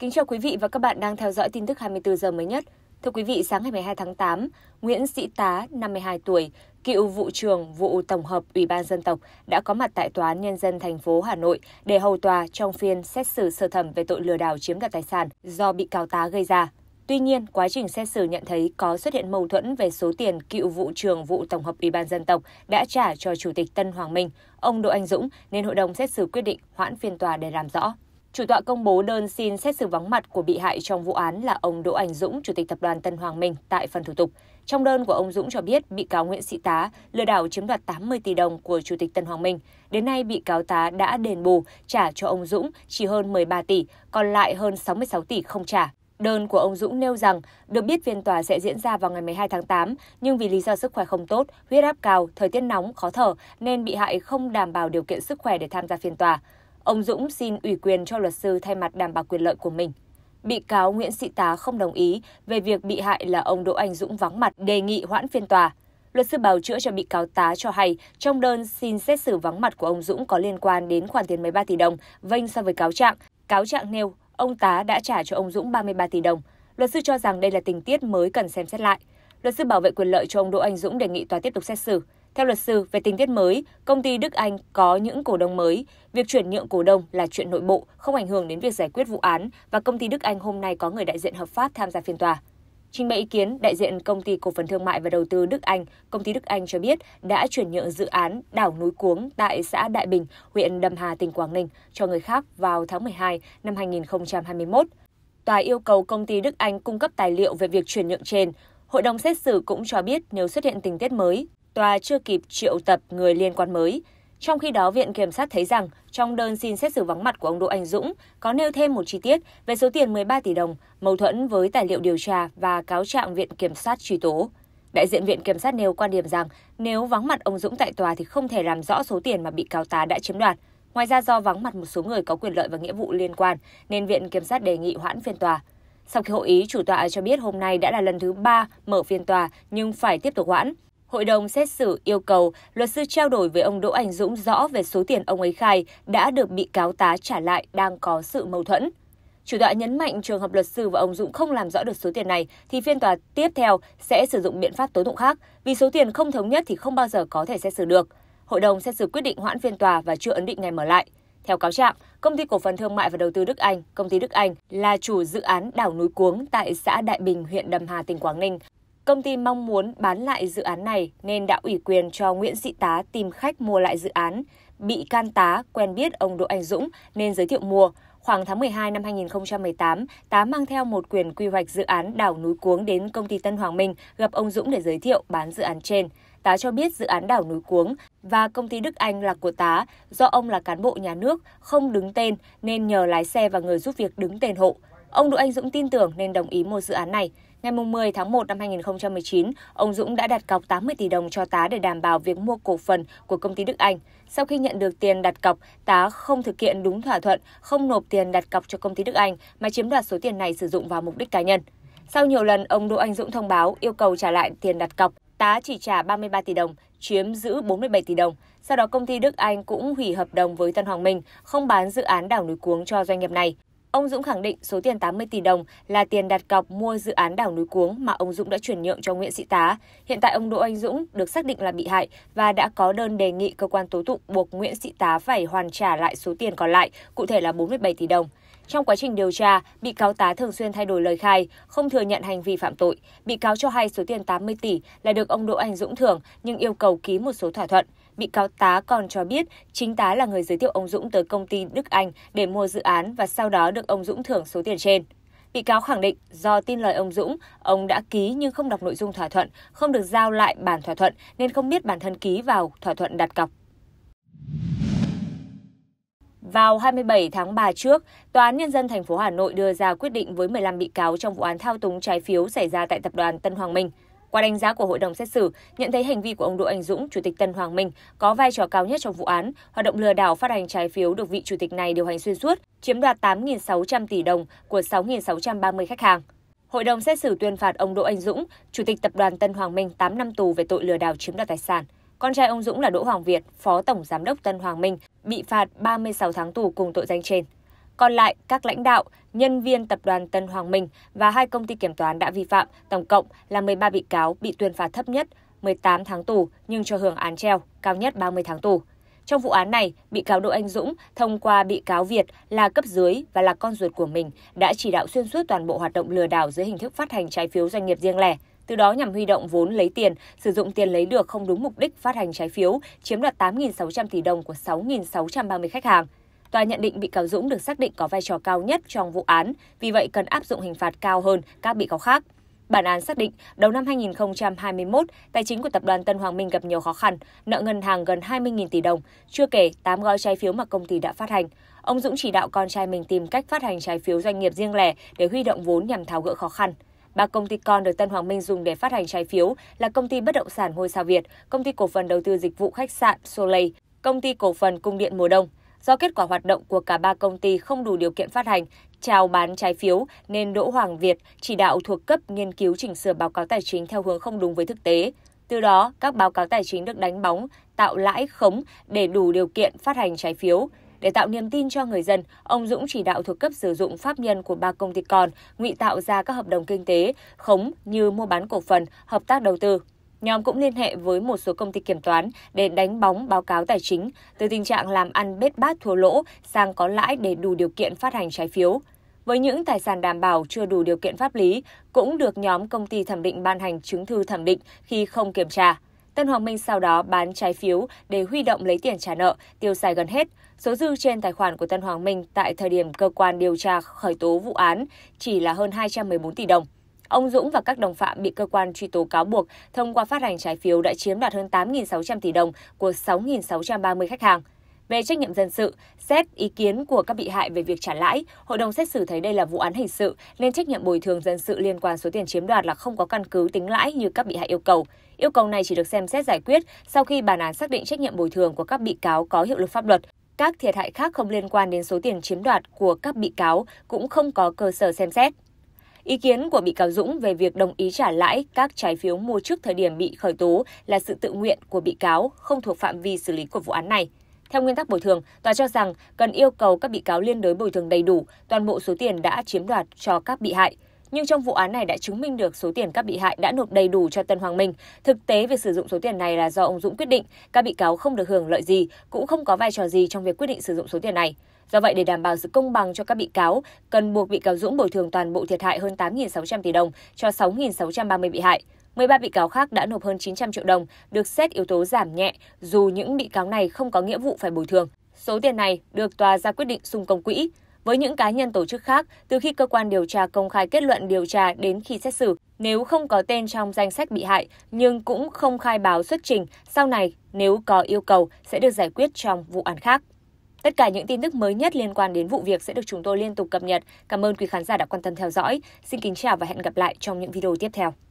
Kính chào quý vị và các bạn đang theo dõi tin tức 24 giờ mới nhất. Thưa quý vị, sáng ngày 12 tháng 8, Nguyễn Sĩ Tá, 52 tuổi, cựu vụ trưởng vụ tổng hợp Ủy ban dân tộc đã có mặt tại tòa án nhân dân thành phố Hà Nội để hầu tòa trong phiên xét xử sơ thẩm về tội lừa đảo chiếm đoạt tài sản do bị cáo tá gây ra. Tuy nhiên, quá trình xét xử nhận thấy có xuất hiện mâu thuẫn về số tiền cựu vụ trưởng vụ tổng hợp Ủy ban dân tộc đã trả cho chủ tịch Tân Hoàng Minh, ông Đỗ Anh Dũng nên hội đồng xét xử quyết định hoãn phiên tòa để làm rõ. Chủ tọa công bố đơn xin xét xử vắng mặt của bị hại trong vụ án là ông Đỗ Anh Dũng, chủ tịch tập đoàn Tân Hoàng Minh tại phần thủ tục. Trong đơn của ông Dũng cho biết bị cáo Nguyễn Sĩ Tá lừa đảo chiếm đoạt 80 tỷ đồng của chủ tịch Tân Hoàng Minh. Đến nay bị cáo Tá đã đền bù trả cho ông Dũng chỉ hơn 13 tỷ, còn lại hơn 66 tỷ không trả. Đơn của ông Dũng nêu rằng, được biết phiên tòa sẽ diễn ra vào ngày 12 tháng 8, nhưng vì lý do sức khỏe không tốt, huyết áp cao, thời tiết nóng, khó thở nên bị hại không đảm bảo điều kiện sức khỏe để tham gia phiên tòa. Ông Dũng xin ủy quyền cho luật sư thay mặt đảm bảo quyền lợi của mình. Bị cáo Nguyễn Sĩ Tá không đồng ý về việc bị hại là ông Đỗ Anh Dũng vắng mặt đề nghị hoãn phiên tòa. Luật sư bào chữa cho bị cáo tá cho hay, trong đơn xin xét xử vắng mặt của ông Dũng có liên quan đến khoản tiền 13 tỷ đồng, vênh so với cáo trạng. Cáo trạng nêu, ông tá đã trả cho ông Dũng 33 tỷ đồng. Luật sư cho rằng đây là tình tiết mới cần xem xét lại. Luật sư bảo vệ quyền lợi cho ông Đỗ Anh Dũng đề nghị tòa tiếp tục xét xử. Theo luật sư, về tình tiết mới, công ty Đức Anh có những cổ đông mới. Việc chuyển nhượng cổ đông là chuyện nội bộ, không ảnh hưởng đến việc giải quyết vụ án và công ty Đức Anh hôm nay có người đại diện hợp pháp tham gia phiên tòa. Trình bày ý kiến, đại diện công ty cổ phần thương mại và đầu tư Đức Anh, công ty Đức Anh cho biết đã chuyển nhượng dự án đảo núi Cuống tại xã Đại Bình, huyện Đầm Hà, tỉnh Quảng Ninh cho người khác vào tháng 12 năm 2021. Tòa yêu cầu công ty Đức Anh cung cấp tài liệu về việc chuyển nhượng trên. Hội đồng xét xử cũng cho biết nếu xuất hiện tình tiết mới, tòa chưa kịp triệu tập người liên quan mới. Trong khi đó, Viện Kiểm sát thấy rằng trong đơn xin xét xử vắng mặt của ông Đỗ Anh Dũng có nêu thêm một chi tiết về số tiền 13 tỷ đồng mâu thuẫn với tài liệu điều tra và cáo trạng Viện Kiểm sát truy tố. Đại diện Viện Kiểm sát nêu quan điểm rằng nếu vắng mặt ông Dũng tại tòa thì không thể làm rõ số tiền mà bị cáo tá đã chiếm đoạt. Ngoài ra do vắng mặt một số người có quyền lợi và nghĩa vụ liên quan nên Viện Kiểm sát đề nghị hoãn phiên tòa. Sau khi hội ý, chủ tọa cho biết hôm nay đã là lần thứ ba mở phiên tòa nhưng phải tiếp tục hoãn hội đồng xét xử yêu cầu luật sư trao đổi với ông Đỗ Anh Dũng rõ về số tiền ông ấy khai đã được bị cáo tá trả lại đang có sự mâu thuẫn. Chủ tọa nhấn mạnh trường hợp luật sư và ông Dũng không làm rõ được số tiền này thì phiên tòa tiếp theo sẽ sử dụng biện pháp tố tụng khác, vì số tiền không thống nhất thì không bao giờ có thể xét xử được. Hội đồng xét xử quyết định hoãn phiên tòa và chưa ấn định ngày mở lại. Theo cáo trạng, công ty cổ phần thương mại và đầu tư Đức Anh, công ty Đức Anh là chủ dự án đảo núi Cuống tại xã Đại Bình, huyện Đầm Hà, tỉnh Quảng Ninh, Công ty mong muốn bán lại dự án này nên đã ủy quyền cho Nguyễn Sĩ Tá tìm khách mua lại dự án. Bị can tá quen biết ông Đỗ Anh Dũng nên giới thiệu mua. Khoảng tháng 12 năm 2018, Tá mang theo một quyền quy hoạch dự án đảo núi Cuống đến công ty Tân Hoàng Minh gặp ông Dũng để giới thiệu bán dự án trên. Tá cho biết dự án đảo núi Cuống và công ty Đức Anh là của Tá, do ông là cán bộ nhà nước, không đứng tên nên nhờ lái xe và người giúp việc đứng tên hộ. Ông Đỗ Anh Dũng tin tưởng nên đồng ý mua dự án này. Ngày 10 tháng 1 năm 2019, ông Dũng đã đặt cọc 80 tỷ đồng cho tá để đảm bảo việc mua cổ phần của công ty Đức Anh. Sau khi nhận được tiền đặt cọc, tá không thực hiện đúng thỏa thuận, không nộp tiền đặt cọc cho công ty Đức Anh mà chiếm đoạt số tiền này sử dụng vào mục đích cá nhân. Sau nhiều lần, ông Đỗ Anh Dũng thông báo yêu cầu trả lại tiền đặt cọc. Tá chỉ trả 33 tỷ đồng, chiếm giữ 47 tỷ đồng. Sau đó công ty Đức Anh cũng hủy hợp đồng với Tân Hoàng Minh, không bán dự án đảo núi Cuống cho doanh nghiệp này. Ông Dũng khẳng định số tiền 80 tỷ đồng là tiền đặt cọc mua dự án đảo núi Cuống mà ông Dũng đã chuyển nhượng cho Nguyễn Sĩ Tá. Hiện tại ông Đỗ Anh Dũng được xác định là bị hại và đã có đơn đề nghị cơ quan tố tụng buộc Nguyễn Sĩ Tá phải hoàn trả lại số tiền còn lại, cụ thể là 47 tỷ đồng. Trong quá trình điều tra, bị cáo tá thường xuyên thay đổi lời khai, không thừa nhận hành vi phạm tội. Bị cáo cho hay số tiền 80 tỷ là được ông Đỗ Anh Dũng thưởng nhưng yêu cầu ký một số thỏa thuận. Bị cáo tá còn cho biết chính tá là người giới thiệu ông Dũng tới công ty Đức Anh để mua dự án và sau đó được ông Dũng thưởng số tiền trên. Bị cáo khẳng định do tin lời ông Dũng, ông đã ký nhưng không đọc nội dung thỏa thuận, không được giao lại bản thỏa thuận nên không biết bản thân ký vào thỏa thuận đặt cọc. Vào 27 tháng 3 trước, Tòa án Nhân dân thành phố Hà Nội đưa ra quyết định với 15 bị cáo trong vụ án thao túng trái phiếu xảy ra tại tập đoàn Tân Hoàng Minh. Qua đánh giá của hội đồng xét xử, nhận thấy hành vi của ông Đỗ Anh Dũng, chủ tịch Tân Hoàng Minh có vai trò cao nhất trong vụ án, hoạt động lừa đảo phát hành trái phiếu được vị chủ tịch này điều hành xuyên suốt, chiếm đoạt 8.600 tỷ đồng của 6.630 khách hàng. Hội đồng xét xử tuyên phạt ông Đỗ Anh Dũng, chủ tịch tập đoàn Tân Hoàng Minh 8 năm tù về tội lừa đảo chiếm đoạt tài sản. Con trai ông Dũng là Đỗ Hoàng Việt, phó tổng giám đốc Tân Hoàng Minh, bị phạt 36 tháng tù cùng tội danh trên. Còn lại, các lãnh đạo, nhân viên tập đoàn Tân Hoàng Minh và hai công ty kiểm toán đã vi phạm, tổng cộng là 13 bị cáo bị tuyên phạt thấp nhất 18 tháng tù nhưng cho hưởng án treo, cao nhất 30 tháng tù. Trong vụ án này, bị cáo Đỗ Anh Dũng thông qua bị cáo Việt là cấp dưới và là con ruột của mình đã chỉ đạo xuyên suốt toàn bộ hoạt động lừa đảo dưới hình thức phát hành trái phiếu doanh nghiệp riêng lẻ, từ đó nhằm huy động vốn lấy tiền, sử dụng tiền lấy được không đúng mục đích phát hành trái phiếu, chiếm đoạt 8.600 tỷ đồng của 6.630 khách hàng. Tòa nhận định bị cáo Dũng được xác định có vai trò cao nhất trong vụ án, vì vậy cần áp dụng hình phạt cao hơn các bị cáo khác. Bản án xác định, đầu năm 2021, tài chính của tập đoàn Tân Hoàng Minh gặp nhiều khó khăn, nợ ngân hàng gần 20.000 tỷ đồng, chưa kể 8 gói trái phiếu mà công ty đã phát hành. Ông Dũng chỉ đạo con trai mình tìm cách phát hành trái phiếu doanh nghiệp riêng lẻ để huy động vốn nhằm tháo gỡ khó khăn. Ba công ty con được Tân Hoàng Minh dùng để phát hành trái phiếu là công ty bất động sản Ngôi Sao Việt, công ty cổ phần đầu tư dịch vụ khách sạn Soleil, công ty cổ phần Cung điện Mùa Đông. Do kết quả hoạt động của cả ba công ty không đủ điều kiện phát hành, chào bán trái phiếu nên Đỗ Hoàng Việt chỉ đạo thuộc cấp nghiên cứu chỉnh sửa báo cáo tài chính theo hướng không đúng với thực tế. Từ đó, các báo cáo tài chính được đánh bóng, tạo lãi khống để đủ điều kiện phát hành trái phiếu. Để tạo niềm tin cho người dân, ông Dũng chỉ đạo thuộc cấp sử dụng pháp nhân của ba công ty còn, ngụy tạo ra các hợp đồng kinh tế, khống như mua bán cổ phần, hợp tác đầu tư. Nhóm cũng liên hệ với một số công ty kiểm toán để đánh bóng báo cáo tài chính, từ tình trạng làm ăn bết bát thua lỗ sang có lãi để đủ điều kiện phát hành trái phiếu. Với những tài sản đảm bảo chưa đủ điều kiện pháp lý, cũng được nhóm công ty thẩm định ban hành chứng thư thẩm định khi không kiểm tra. Tân Hoàng Minh sau đó bán trái phiếu để huy động lấy tiền trả nợ, tiêu xài gần hết. Số dư trên tài khoản của Tân Hoàng Minh tại thời điểm cơ quan điều tra khởi tố vụ án chỉ là hơn 214 tỷ đồng. Ông Dũng và các đồng phạm bị cơ quan truy tố cáo buộc thông qua phát hành trái phiếu đã chiếm đoạt hơn 8.600 tỷ đồng của 6.630 khách hàng. Về trách nhiệm dân sự, xét ý kiến của các bị hại về việc trả lãi, hội đồng xét xử thấy đây là vụ án hình sự nên trách nhiệm bồi thường dân sự liên quan số tiền chiếm đoạt là không có căn cứ tính lãi như các bị hại yêu cầu. Yêu cầu này chỉ được xem xét giải quyết sau khi bản án xác định trách nhiệm bồi thường của các bị cáo có hiệu lực pháp luật. Các thiệt hại khác không liên quan đến số tiền chiếm đoạt của các bị cáo cũng không có cơ sở xem xét. Ý kiến của bị cáo Dũng về việc đồng ý trả lãi các trái phiếu mua trước thời điểm bị khởi tố là sự tự nguyện của bị cáo, không thuộc phạm vi xử lý của vụ án này. Theo nguyên tắc bồi thường, tòa cho rằng cần yêu cầu các bị cáo liên đối bồi thường đầy đủ toàn bộ số tiền đã chiếm đoạt cho các bị hại nhưng trong vụ án này đã chứng minh được số tiền các bị hại đã nộp đầy đủ cho Tân Hoàng Minh. Thực tế việc sử dụng số tiền này là do ông Dũng quyết định, các bị cáo không được hưởng lợi gì, cũng không có vai trò gì trong việc quyết định sử dụng số tiền này. Do vậy, để đảm bảo sự công bằng cho các bị cáo, cần buộc bị cáo Dũng bồi thường toàn bộ thiệt hại hơn 8.600 tỷ đồng cho 6.630 bị hại. 13 bị cáo khác đã nộp hơn 900 triệu đồng, được xét yếu tố giảm nhẹ, dù những bị cáo này không có nghĩa vụ phải bồi thường. Số tiền này được tòa ra quyết định xung công quỹ. Với những cá nhân tổ chức khác, từ khi cơ quan điều tra công khai kết luận điều tra đến khi xét xử, nếu không có tên trong danh sách bị hại nhưng cũng không khai báo xuất trình, sau này nếu có yêu cầu sẽ được giải quyết trong vụ án khác. Tất cả những tin tức mới nhất liên quan đến vụ việc sẽ được chúng tôi liên tục cập nhật. Cảm ơn quý khán giả đã quan tâm theo dõi. Xin kính chào và hẹn gặp lại trong những video tiếp theo.